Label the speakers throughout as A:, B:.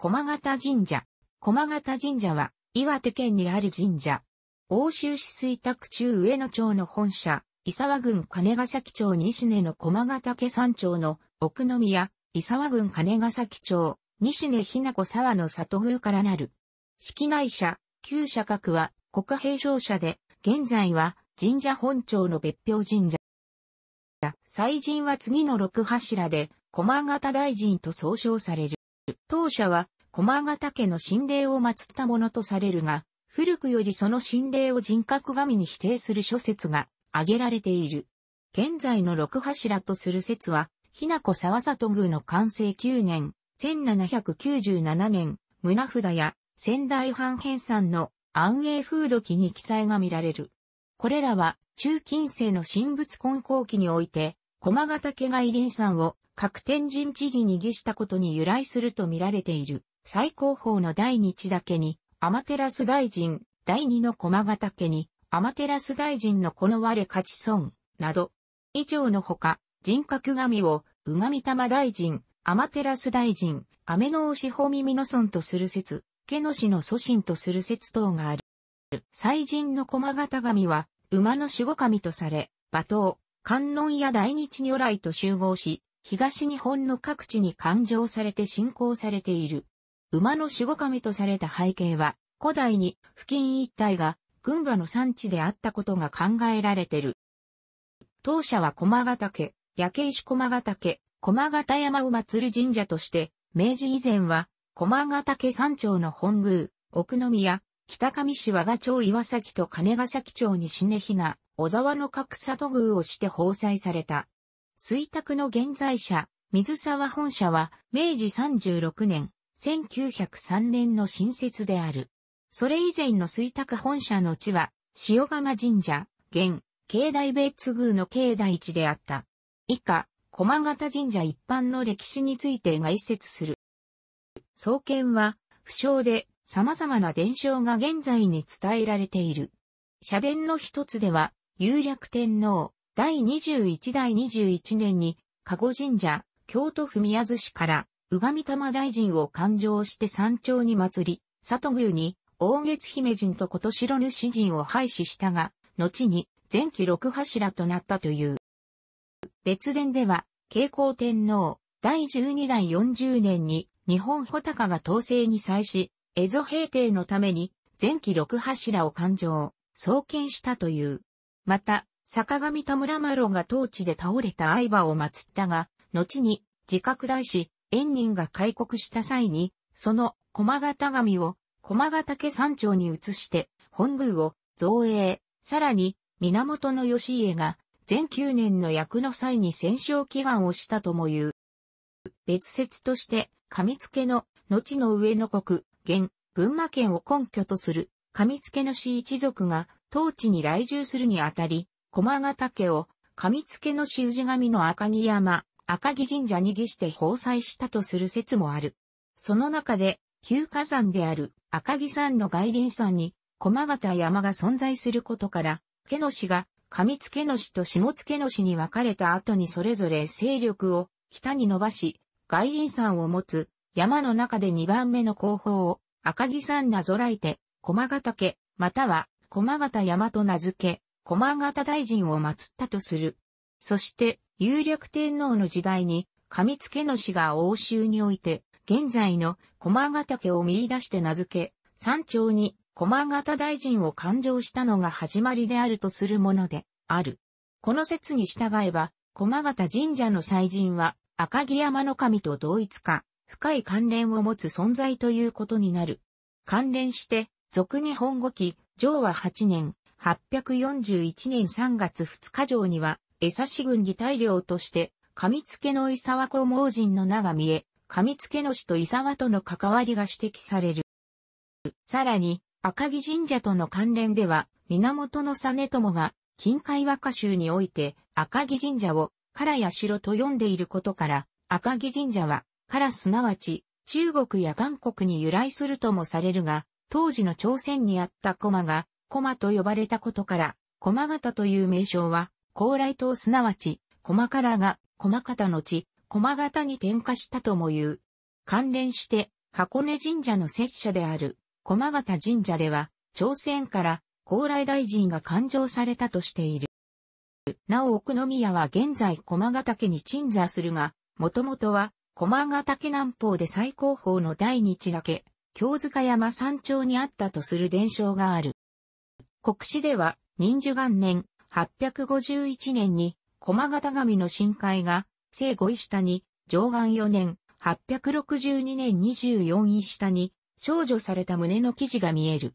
A: 駒形神社。駒形神社は、岩手県にある神社。欧州市水宅中上野町の本社、伊沢郡金ヶ崎町西根の駒形家山町の奥宮、伊沢郡金ヶ崎町、西根ひな子沢の里宮からなる。式内社、旧社格は国平商社で、現在は神社本町の別表神社。祭神は次の六柱で、駒形大臣と総称される。当社は駒形家の神霊を祀ったものとされるが、古くよりその神霊を人格神に否定する諸説が挙げられている。現在の六柱とする説は、ひなこ沢里宮の完成9年、1797年、胸札や仙台藩編纂の安永風土記に記載が見られる。これらは中近世の神仏根後期において、駒ヶ岳外林山を各天神地義に儀したことに由来すると見られている、最高峰の第日だけに、天照大臣、第二の駒ヶ岳に、天照大臣のこの我勝ち損、など、以上のほか、人格神を、うがみ玉大臣、天照大臣、メノオシホミミの尊とする説、ケノシの祖神とする説等がある。祭神の駒形神は、馬の守護神とされ、馬頭、観音や大日如来と集合し、東日本の各地に勘定されて信仰されている。馬の守護神とされた背景は、古代に付近一帯が群馬の産地であったことが考えられてる。当社は駒ヶ岳、焼石駒ヶ岳、駒ヶ山を祭る神社として、明治以前は、駒ヶ岳山頂の本宮、奥宮、北上市和賀町岩崎と金ヶ崎町に死ね日が小沢の格差と宮をして放災された。水卓の現在社、水沢本社は、明治36年、1903年の新設である。それ以前の水卓本社の地は、塩釜神社、現、境内別宮の境内地であった。以下、駒形神社一般の歴史について概説する。創建は、不詳で様々な伝承が現在に伝えられている。社殿の一つでは、有略天皇、第21代21年に、加護神社、京都府宮津市から、宇上玉大臣を勘定して山頂に祭り、里宮に、大月姫神と琴城主神を廃止したが、後に、前期六柱となったという。別伝では、慶光天皇、第12代40年に、日本穂高が統制に際し、蝦夷平定のために、前期六柱を勘定、創建したという。また、坂上田村麻呂が当地で倒れた相場を祀ったが、後に自覚大師、縁人が開国した際に、その駒形神を駒形家山頂に移して、本宮を造営、さらに源義家が全9年の役の際に戦勝祈願をしたとも言う。別説として、上付の後の上の国、現、群馬県を根拠とする上付の市一族が当地に来住するにあたり、駒ヶ岳を、上付のし氏神の赤城山、赤城神社に儀して奉祭したとする説もある。その中で、旧火山である赤城山の外輪山に、駒形山が存在することから、毛の氏が上付の氏と下付の氏に分かれた後にそれぞれ勢力を北に伸ばし、外輪山を持つ山の中で2番目の後方を赤城山なぞらえて、駒形家、または駒形山と名付け、駒形大臣を祀ったとする。そして、有力天皇の時代に、上付の氏が欧州において、現在の駒形家を見出して名付け、山頂に駒形大臣を勘定したのが始まりであるとするものである。この説に従えば、駒形神社の祭神は赤城山の神と同一か、深い関連を持つ存在ということになる。関連して、俗に本語記、上和八年、841年3月2日城には、江差郡議大領として、上付の伊沢公盲人の名が見え、上付の氏と伊沢との関わりが指摘される。さらに、赤城神社との関連では、源実朝が、近海和歌集において、赤城神社を、唐や城と読んでいることから、赤城神社は、唐すなわち、中国や韓国に由来するともされるが、当時の朝鮮にあった駒が、駒と呼ばれたことから、駒形という名称は、高麗島すなわち、駒からが、駒形の地、駒形に転化したとも言う。関連して、箱根神社の摂社である、駒形神社では、朝鮮から高麗大臣が勘定されたとしている。なお奥宮は現在駒ヶ岳に鎮座するが、もともとは駒ヶ岳南方で最高峰の第二地岳、京塚山山頂にあったとする伝承がある。国史では、忍寿元年、851年に、駒形神の深海が、聖五位下に、上岸四年、862年24位下に、少女された胸の記事が見える。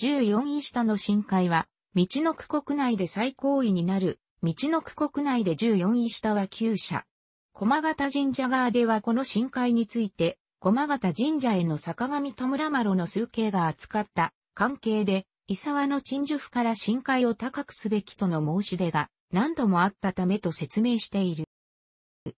A: 14位下の深海は、道の区国内で最高位になる、道の区国内で14位下は旧社。駒形神社側ではこの深海について、駒形神社への坂上田村麻呂の数形が扱った関係で、伊沢の陳述府から深海を高くすべきとの申し出が何度もあったためと説明している。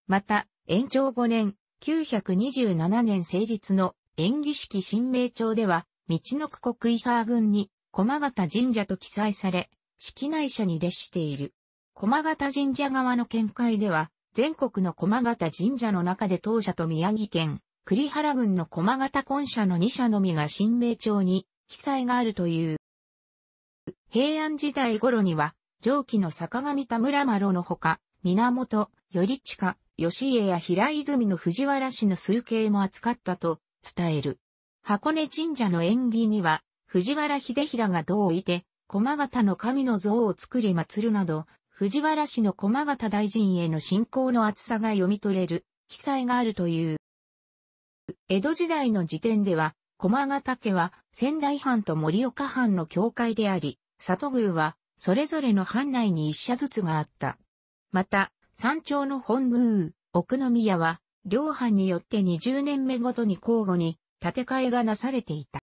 A: また、延長5年、927年成立の演技式新名帳では、道の区国伊沢軍に駒形神社と記載され、式内社に列している。駒形神社側の見解では、全国の駒形神社の中で当社と宮城県、栗原郡の駒形本社の2社のみが新名帳に記載があるという。平安時代頃には、上記の坂上田村麻呂のほか、源、頼近、吉家や平泉の藤原氏の数形も扱ったと伝える。箱根神社の縁起には、藤原秀平が銅をいて、駒形の神の像を作り祀るなど、藤原氏の駒形大臣への信仰の厚さが読み取れる、記載があるという。江戸時代の時点では、駒形家は仙台藩と盛岡藩の境界であり、里宮は、それぞれの藩内に一社ずつがあった。また、山頂の本宮、奥宮は、両藩によって20年目ごとに交互に建て替えがなされていた。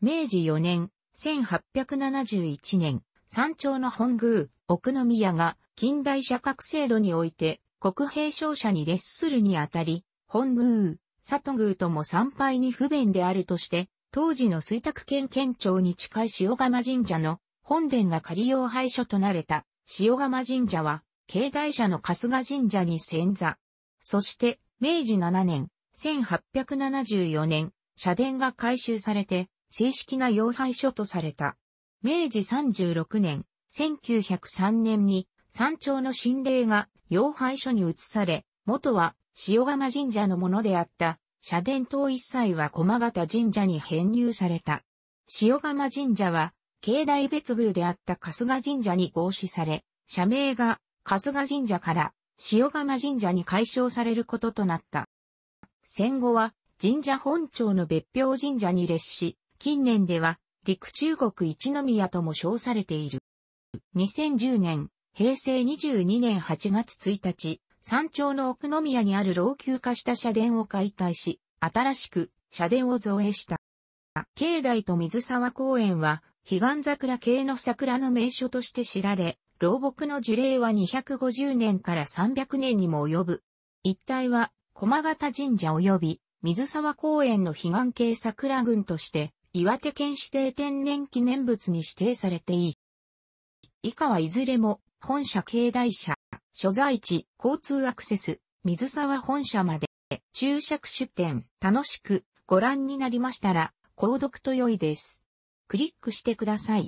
A: 明治4年、1871年、山頂の本宮、奥宮が近代社格制度において国兵商社に列するにあたり、本宮、里宮とも参拝に不便であるとして、当時の水卓県県庁に近い塩釜神社の本殿が仮用廃所となれた塩釜神社は、境内社の春日神社に遷座。そして、明治7年、1874年、社殿が改修されて、正式な用廃所とされた。明治36年、1903年に、山頂の神霊が用廃所に移され、元は塩釜神社のものであった社殿等一切は駒形神社に編入された。塩釜神社は、境内別宮であった春日神社に合祀され、社名が春日神社から塩釜神社に改称されることとなった。戦後は神社本庁の別表神社に列し、近年では陸中国一宮とも称されている。2010年、平成22年8月1日、山頂の奥宮にある老朽化した社殿を解体し、新しく社殿を造営した。境内と水沢公園は、彼岸桜系の桜の名所として知られ、老木の樹齢は250年から300年にも及ぶ。一帯は、駒形神社及び、水沢公園の彼岸系桜群として、岩手県指定天然記念物に指定されていい。以下はいずれも、本社境内社、所在地、交通アクセス、水沢本社まで、注釈出店、楽しくご覧になりましたら、購読と良いです。クリックしてください。